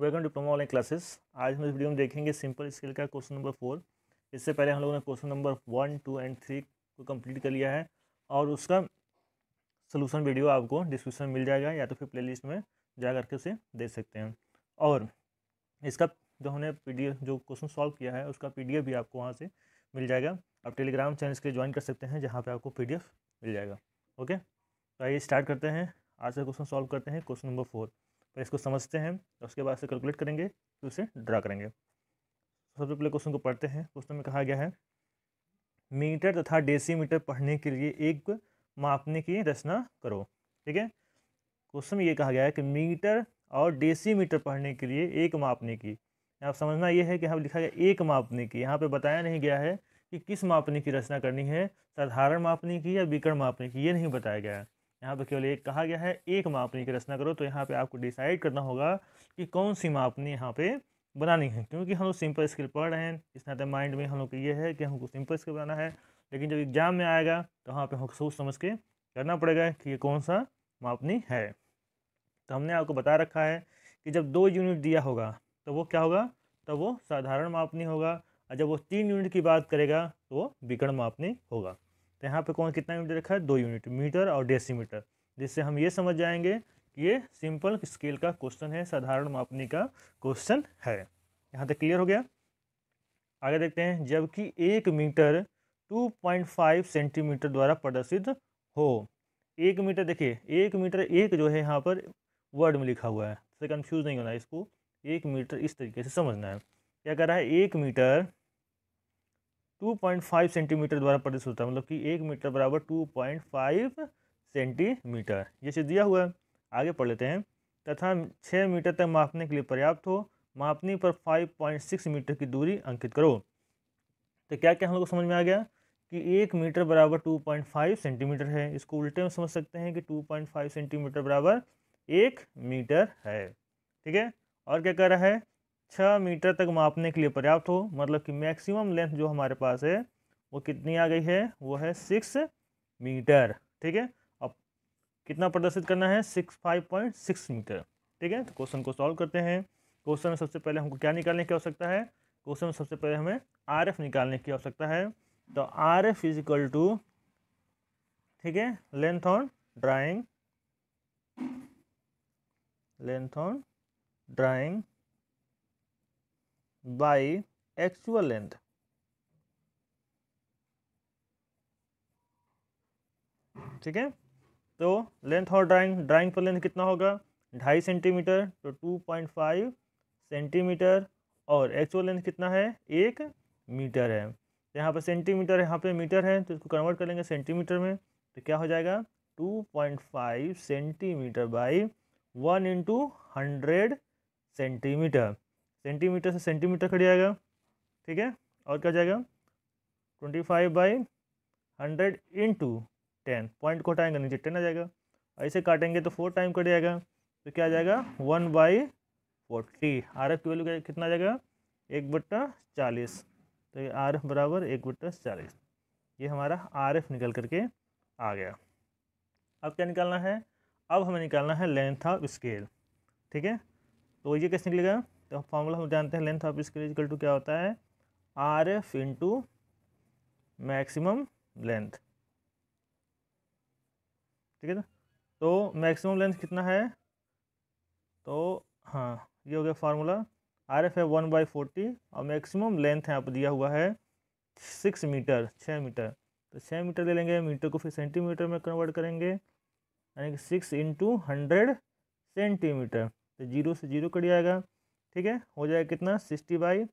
Welcome to Promo online classes आज हम इस वीडियो में देखेंगे सिंपल स्केल का क्वेश्चन नंबर फोर इससे पहले हम लोगों ने question number one two and three को कंप्लीट कर लिया है और उसका सोलूशन वीडियो आपको डिस्क्रिप्शन में मिल जाएगा या तो फिर प्लेलिस्ट में जा करके उसे देख सकते हैं और इसका जो हमने पी जो क्वेश्चन सॉल्व किया है उसका पी भी आपको वहाँ से मिल जाएगा आप टेलीग्राम चैनल इसके ज्वाइन कर सकते हैं जहाँ पर आपको पी मिल जाएगा ओके तो आइए स्टार्ट करते हैं आज का क्वेश्चन सॉल्व करते हैं क्वेश्चन नंबर फोर पर तो इसको समझते हैं उसके बाद से कैलकुलेट करेंगे फिर उसे ड्रा करेंगे सबसे पहले क्वेश्चन को पढ़ते हैं क्वेश्चन में कहा गया है मीटर तथा डेसी पढ़ने के लिए एक मापने की रचना करो ठीक है क्वेश्चन में ये कहा गया है कि मीटर और डेसी पढ़ने के लिए एक मापने की आप समझना यह है कि यहाँ लिखा गया एक मापने की यहाँ पे बताया नहीं गया है कि किस मापने की रचना करनी है साधारण मापने की या विकर्ण मापने की ये नहीं बताया गया है यहाँ पर तो केवल एक कहा गया है एक मापनी की रचना करो तो यहाँ पे आपको डिसाइड करना होगा कि कौन सी मापनी यहाँ पे बनानी है क्योंकि हम लोग सिंपल स्किल पढ़ रहे हैं इस नाते माइंड में हम लोग ये है कि हमको सिंपल स्किल बनाना है लेकिन जब एग्जाम में आएगा तो वहाँ पर हमको सोच समझ के करना पड़ेगा कि ये कौन सा मापनी है तो हमने आपको बता रखा है कि जब दो यूनिट दिया होगा तो वो क्या होगा तो वो साधारण मापनी होगा और जब वो तीन यूनिट की बात करेगा तो वो विकर्ण मापनी होगा तो यहाँ पे कौन कितना यूनिट रखा है दो यूनिट मीटर और डेसीमीटर जिससे हम ये समझ जाएंगे कि ये सिंपल स्केल का क्वेश्चन है साधारण मापने का क्वेश्चन है यहाँ तक क्लियर हो गया आगे देखते हैं जबकि एक मीटर 2.5 सेंटीमीटर द्वारा प्रदर्शित हो एक मीटर देखिए एक मीटर एक जो है यहाँ पर वर्ड में लिखा हुआ है कन्फ्यूज नहीं होना इसको एक मीटर इस तरीके से समझना है क्या कह रहा है एक मीटर 2.5 सेंटीमीटर द्वारा प्रदेश होता है मतलब कि एक मीटर बराबर 2.5 सेंटीमीटर ये चीज़ दिया हुआ है आगे पढ़ लेते हैं तथा छः मीटर तक मापने के लिए पर्याप्त हो मापनी पर 5.6 मीटर की दूरी अंकित करो तो क्या क्या हम लोग को समझ में आ गया कि एक मीटर बराबर 2.5 सेंटीमीटर है इसको उल्टे में समझ सकते हैं कि 2.5 सेंटीमीटर बराबर एक मीटर है ठीक है और क्या कह रहा है छः मीटर तक मापने के लिए पर्याप्त हो मतलब कि मैक्सिमम लेंथ जो हमारे पास है वो कितनी आ गई है वो है सिक्स मीटर ठीक है अब कितना प्रदर्शित करना है six five point six metre ठीक है तो क्वेश्चन को सॉल्व करते हैं क्वेश्चन में सबसे पहले हमको क्या निकालने की आवश्यकता है क्वेश्चन में सबसे पहले हमें आर एफ निकालने की आवश्यकता है तो R F is equal to ठीक है length on drawing length on drawing by actual length ठीक है तो लेंथ और ड्राइंग ड्राइंग पर लेंथ कितना होगा ढाई सेंटीमीटर तो टू पॉइंट फाइव सेंटीमीटर और एक्चुअल लेंथ कितना है एक मीटर है तो यहाँ पर सेंटीमीटर यहाँ पे मीटर है तो इसको कन्वर्ट कर लेंगे सेंटीमीटर में तो क्या हो जाएगा two point five centimetre by one into hundred centimetre centimetre से सेंटीमीटर खड़ी आएगा ठीक है और क्या जाएगा twenty five by hundred into ten point को हटाएंगे नीचे टेन आ जाएगा ऐसे काटेंगे तो फोर टाइम कट जाएगा तो क्या आ जाएगा one by forty R F की वैल्यू कितना आ जाएगा एक बट्टा चालीस तो ये आर एफ बराबर एक बट्टा चालीस ये हमारा आर एफ निकल करके आ गया अब क्या निकालना है अब हमें निकालना है लेंथ ऑफ स्केल ठीक है तो ये कैसे निकलेगा तो फॉर्मूला हम जानते हैं length of scale equal to क्या होता है R F into maximum length ठीक है ना तो मैक्सिमम लेंथ कितना है तो हाँ ये हो गया फार्मूला आर एफ है वन बाई फोर्टी और मैक्सिमम लेंथ यहाँ पर दिया हुआ है सिक्स मीटर छः मीटर तो छः मीटर ले लेंगे मीटर को फिर सेंटीमीटर में कन्वर्ट करेंगे यानी कि सिक्स इंटू हंड्रेड सेंटीमीटर तो जीरो से जीरो कट जाएगा ठीक है हो जाएगा कितना सिक्सटी बाई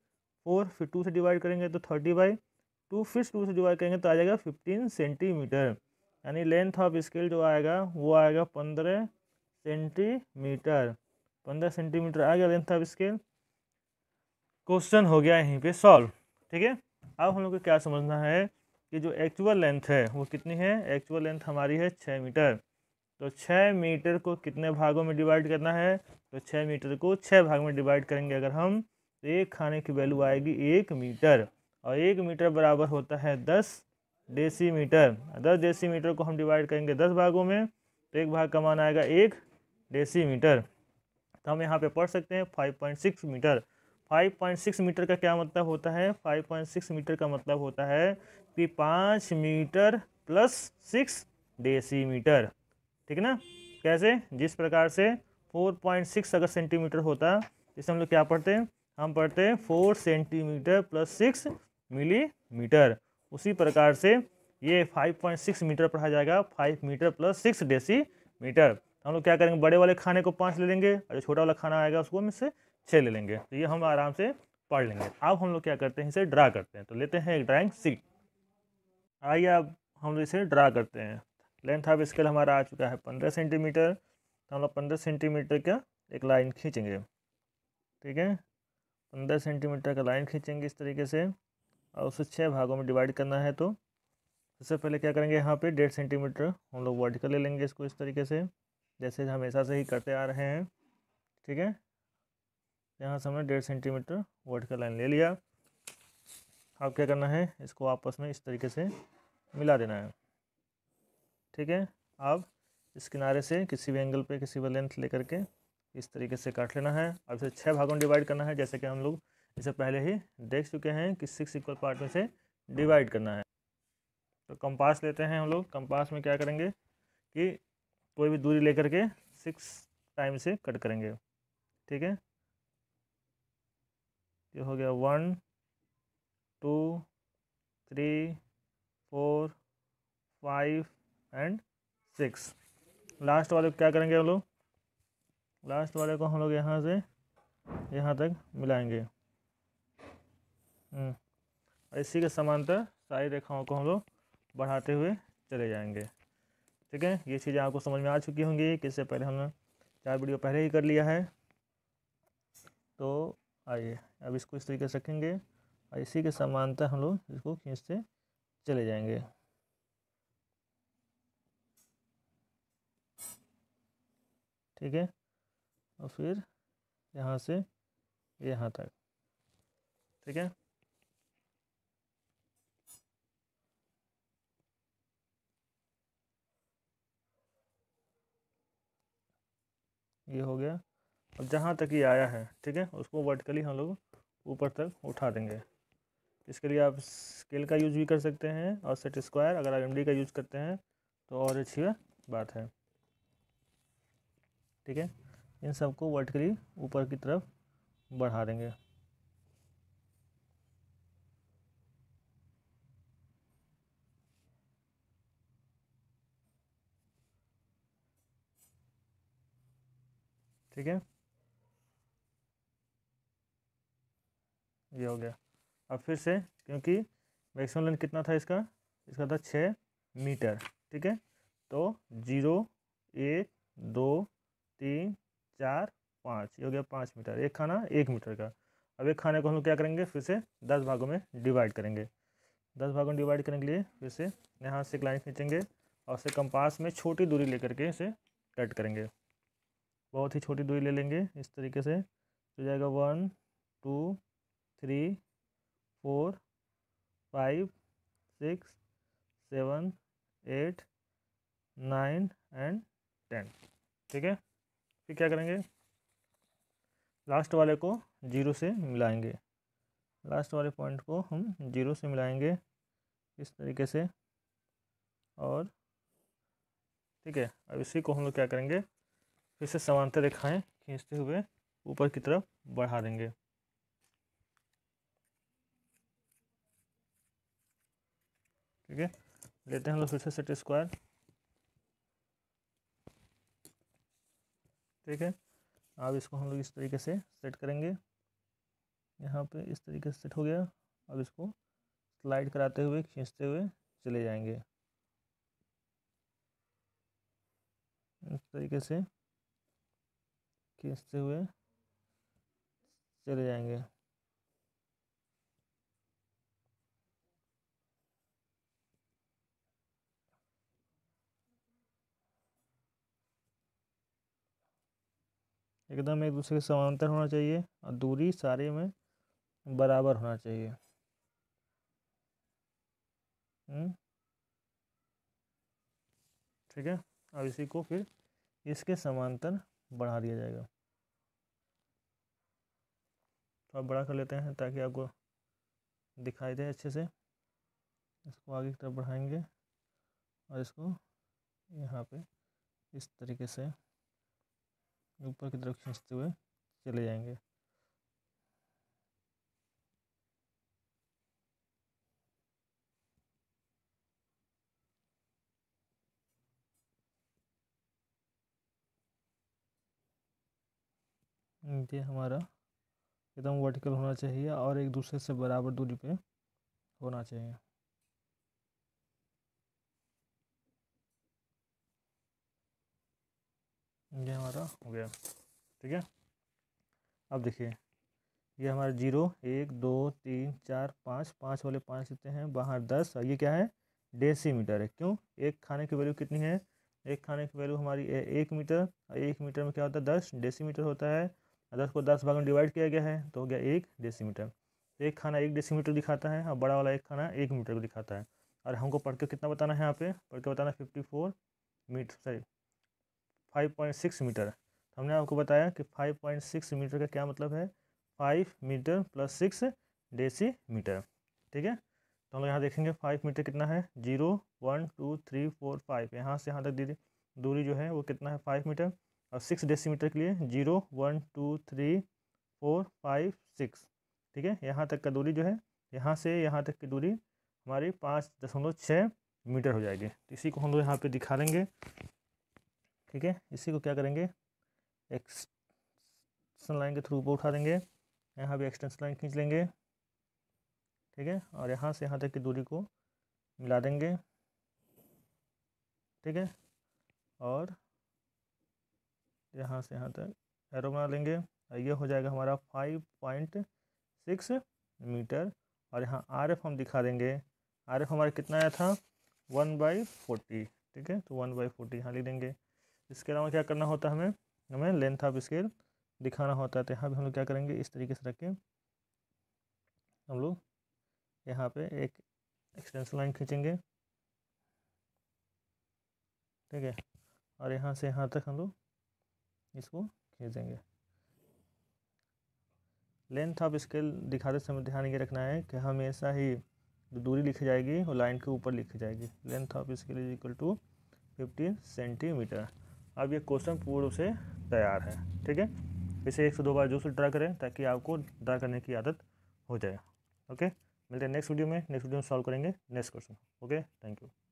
फोर फिर टू से डिवाइड करेंगे तो थर्टी बाई टू फिर टू से डिवाइड करेंगे तो आ जाएगा फिफ्टीन सेंटीमीटर यानी लेंथ ऑफ स्केल जो आएगा वो आएगा पंद्रह सेंटीमीटर पंद्रह सेंटीमीटर आ गया लेंथ ऑफ स्केल क्वेश्चन हो गया यहीं पे सॉल्व ठीक है अब हम लोग को क्या समझना है कि जो एक्चुअल लेंथ है वो कितनी है एक्चुअल लेंथ हमारी है छः मीटर तो छः मीटर को कितने भागों में डिवाइड करना है तो छः मीटर को छः भाग में डिवाइड करेंगे अगर हम तो एक खाने की वैल्यू आएगी एक मीटर और एक मीटर बराबर होता है दस डेसी मीटर दस डेसी मीटर को हम डिवाइड करेंगे दस भागों में तो एक भाग का मान आएगा एक डेसी मीटर तो हम यहाँ पे पढ़ सकते हैं five point six metre five point six metre का क्या मतलब होता है फाइव पॉइंट सिक्स मीटर का मतलब होता है कि पाँच metre plus six decimetre ठीक है ना कैसे जिस प्रकार से 4.6 अगर सेंटीमीटर होता है इसे हम लोग क्या पढ़ते हैं हम पढ़ते हैं four centimetre plus six millimetre उसी प्रकार से ये फाइव पॉइंट सिक्स मीटर पढ़ा जाएगा five metre plus six decimetre हम लोग क्या करेंगे बड़े वाले खाने को पाँच ले लेंगे और जो छोटा वाला खाना आएगा उसको हम इससे छः ले लेंगे तो ये हम आराम से पढ़ लेंगे अब हम लोग क्या करते हैं इसे ड्रा करते हैं तो लेते हैं एक ड्राइंग सीट आइए अब हम लोग इसे ड्रा करते हैं लेंथ ऑफ स्केल हमारा आ चुका है पंद्रह सेंटीमीटर तो हम लोग पंद्रह सेंटीमीटर का एक लाइन खींचेंगे ठीक है पंद्रह सेंटीमीटर का लाइन खींचेंगे इस तरीके से और उसे छः भागों में डिवाइड करना है तो सबसे पहले क्या करेंगे यहाँ पे डेढ़ सेंटीमीटर हम लोग वर्टिकल ले लेंगे इसको इस तरीके से जैसे हमेशा से ही करते आ रहे हैं ठीक है यहाँ से हमने डेढ़ सेंटीमीटर वर्टिकल लाइन ले लिया अब क्या करना है इसको आपस में इस तरीके से मिला देना है ठीक है अब इस किनारे से किसी भी एंगल पे किसी भी लेंथ लेकर के इस तरीके से काट लेना है अब इसे छः भागों में डिवाइड करना है जैसे कि हम लोग इसे पहले ही देख चुके हैं कि सिक्स इक्वल पार्ट में से डिवाइड करना है तो कंपास लेते हैं हम लोग कंपास में क्या करेंगे कि कोई भी दूरी लेकर के सिक्स टाइम से कट करेंगे ठीक है ये हो गया one two three four five and six last वाले को क्या करेंगे हम लोग लास्ट वाले को हम लोग यहाँ से यहाँ तक मिलाएंगे हम्म, इसी के समांतर सारी रेखाओं को हम लोग बढ़ाते हुए चले जाएंगे ठीक है ये चीज़ें आपको समझ में आ चुकी होंगी कि इससे पहले हमने चार वीडियो पहले ही कर लिया है तो आइए अब इसको इस तरीके से रखेंगे और इसी के समानता हम लोग इसको खींचते चले जाएंगे ठीक है और फिर यहाँ से यहाँ तक ठीक है ये हो गया अब जहाँ तक ये आया है ठीक है उसको वर्टिकली हम लोग ऊपर तक उठा देंगे इसके लिए आप स्केल का यूज भी कर सकते हैं और सेट स्क्वायर अगर आप एम का यूज करते हैं तो और अच्छी बात है ठीक है इन सबको वर्टिकली ऊपर की तरफ बढ़ा देंगे ठीक है ये हो गया अब फिर से क्योंकि मैक्सिमम लेंथ कितना था इसका इसका था छः मीटर ठीक है तो जीरो एक दो तीन चार पाँच ये हो गया पाँच मीटर एक खाना एक मीटर का अब एक खाने को हम क्या करेंगे फिर से दस भागों में डिवाइड करेंगे दस भागों में डिवाइड करने के लिए फिर से यहाँ से एक लाइन खींचेंगे और उसे कंपास में छोटी दूरी लेकर के इसे कट करेंगे बहुत ही छोटी दूरी ले लेंगे इस तरीके से हो जाएगा one two three four five six seven eight nine and ten ठीक है फिर क्या करेंगे लास्ट वाले को जीरो से मिलाएंगे लास्ट वाले पॉइंट को हम जीरो से मिलाएंगे इस तरीके से और ठीक है अब इसी को हम लोग क्या करेंगे फिर से समांतर रेखाएं खींचते हुए ऊपर की तरफ बढ़ा देंगे ठीक है लेते हैं हम लोग फिर से सेट स्क्वायर ठीक है अब इसको हम लोग इस तरीके से सेट करेंगे यहाँ पे इस तरीके से सेट हो गया अब इसको स्लाइड कराते हुए खींचते हुए चले जाएंगे इस तरीके से खींचते हुए चले जाएंगे एकदम एक दूसरे के समांतर होना चाहिए और दूरी सारे में बराबर होना चाहिए हम्म। ठीक है अब इसी को फिर इसके समांतर बढ़ा दिया जाएगा थोड़ा तो बड़ा कर लेते हैं ताकि आपको दिखाई दे अच्छे से इसको आगे की तरफ बढ़ाएंगे और इसको यहाँ पे इस तरीके से ऊपर की तरफ खींचते हुए चले जाएंगे ये हमारा एकदम वर्टिकल होना चाहिए और एक दूसरे से बराबर दूरी पे होना चाहिए ये हमारा हो गया ठीक है अब देखिए ये हमारा जीरो एक दो तीन चार पाँच पाँच वाले पाँच लेते हैं बाहर दस और ये क्या है डेसीमीटर है क्यों एक खाने की वैल्यू कितनी है एक खाने की वैल्यू हमारी एक मीटर और एक मीटर में क्या होता है दस डेसीमीटर होता है दस को दस भाग में डिवाइड किया गया है तो हो गया एक डेसीमीटर तो एक खाना एक डेसीमीटर दिखाता है और बड़ा वाला एक खाना एक मीटर को दिखाता है और हमको पढ़ के कितना बताना है यहाँ पे पढ़ के बताना है fifty four metre sorry five point six metre तो हमने आपको बताया कि फाइव पॉइंट सिक्स मीटर का क्या मतलब है five metre plus six decimetre ठीक है तो हम लोग यहाँ देखेंगे फाइव मीटर कितना है zero one two three four five यहाँ से यहाँ तक दूरी जो है वो कितना है फाइव मीटर और सिक्स मीटर के लिए zero one two three four five six ठीक है यहाँ तक का दूरी जो है यहाँ से यहाँ तक की दूरी हमारी पाँच दशमलव छः मीटर हो जाएगी तो इसी को हम लोग यहाँ पे दिखा लेंगे ठीक है इसी को क्या करेंगे एक्सटेंशन लाइन के थ्रू ऊपर उठा देंगे यहाँ भी एक्सटेंशन लाइन खींच लेंगे ठीक है और यहाँ से यहाँ तक की दूरी को मिला देंगे ठीक है और यहाँ से यहाँ तक एरो बना लेंगे और ये हो जाएगा हमारा फाइव पॉइंट सिक्स मीटर और यहाँ आर एफ हम दिखा देंगे आर एफ हमारा कितना आया था वन बाई फोर्टी ठीक है तो वन बाई फोर्टी यहाँ लिख देंगे इसके अलावा क्या करना होता है हमें हमें लेंथ ऑफ स्केल दिखाना होता है तो यहाँ पर हम लोग क्या करेंगे इस तरीके से रख के हम लोग यहाँ पे एक एक्सटेंशन लाइन खींचेंगे ठीक है और यहाँ से यहाँ तक हम लोग इसको खींचेंगे लेंथ ऑफ स्केल दिखाते समय ध्यान ये रखना है कि हमेशा ही जो दूरी लिखी जाएगी वो लाइन के ऊपर लिखी जाएगी length of scale is equal to fifty centimetre अब ये क्वेश्चन पूर्व से तैयार है ठीक है इसे एक से दो बार जोर से ड्रा करें ताकि आपको ड्रा करने की आदत हो जाए ओके मिलते हैं नेक्स्ट वीडियो में नेक्स्ट वीडियो में सॉल्व करेंगे next question okay thank you